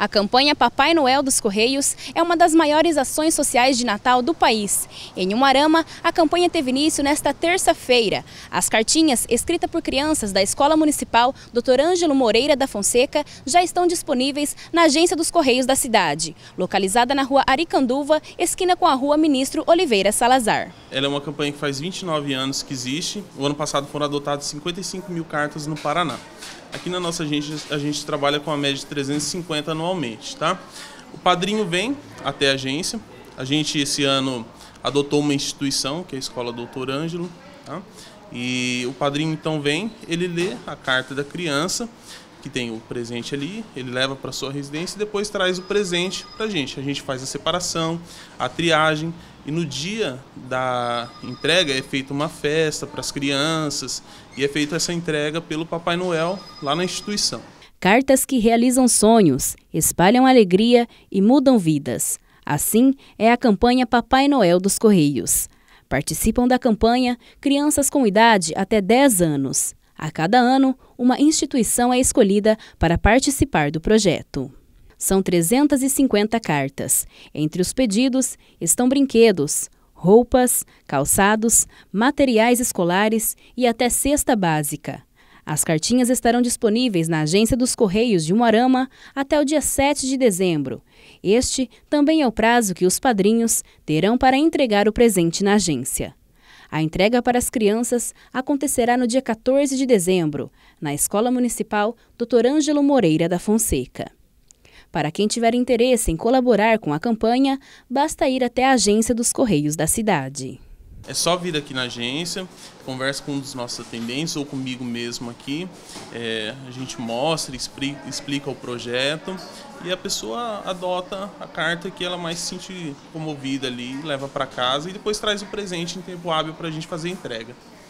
A campanha Papai Noel dos Correios é uma das maiores ações sociais de Natal do país. Em Umarama, a campanha teve início nesta terça-feira. As cartinhas, escritas por crianças da Escola Municipal Dr. Ângelo Moreira da Fonseca, já estão disponíveis na agência dos Correios da cidade, localizada na rua Aricanduva, esquina com a rua Ministro Oliveira Salazar. Ela é uma campanha que faz 29 anos que existe. O ano passado foram adotadas 55 mil cartas no Paraná. Aqui na nossa agência, a gente trabalha com a média de 350 anualmente, tá? O padrinho vem até a agência. A gente, esse ano, adotou uma instituição, que é a Escola Doutor Ângelo, tá? E o padrinho, então, vem, ele lê a carta da criança, que tem o presente ali, ele leva para sua residência e depois traz o presente para a gente. A gente faz a separação, a triagem e no dia da entrega é feita uma festa para as crianças e é feita essa entrega pelo Papai Noel lá na instituição. Cartas que realizam sonhos, espalham alegria e mudam vidas. Assim é a campanha Papai Noel dos Correios. Participam da campanha crianças com idade até 10 anos. A cada ano, uma instituição é escolhida para participar do projeto. São 350 cartas. Entre os pedidos estão brinquedos, roupas, calçados, materiais escolares e até cesta básica. As cartinhas estarão disponíveis na Agência dos Correios de Moarama até o dia 7 de dezembro. Este também é o prazo que os padrinhos terão para entregar o presente na agência. A entrega para as crianças acontecerá no dia 14 de dezembro, na Escola Municipal Dr. Ângelo Moreira da Fonseca. Para quem tiver interesse em colaborar com a campanha, basta ir até a agência dos Correios da cidade. É só vir aqui na agência, conversa com um dos nossos atendentes ou comigo mesmo aqui. É, a gente mostra, explica, explica, o projeto e a pessoa adota a carta que ela mais se sente comovida ali, leva para casa e depois traz o presente em tempo hábil para a gente fazer a entrega.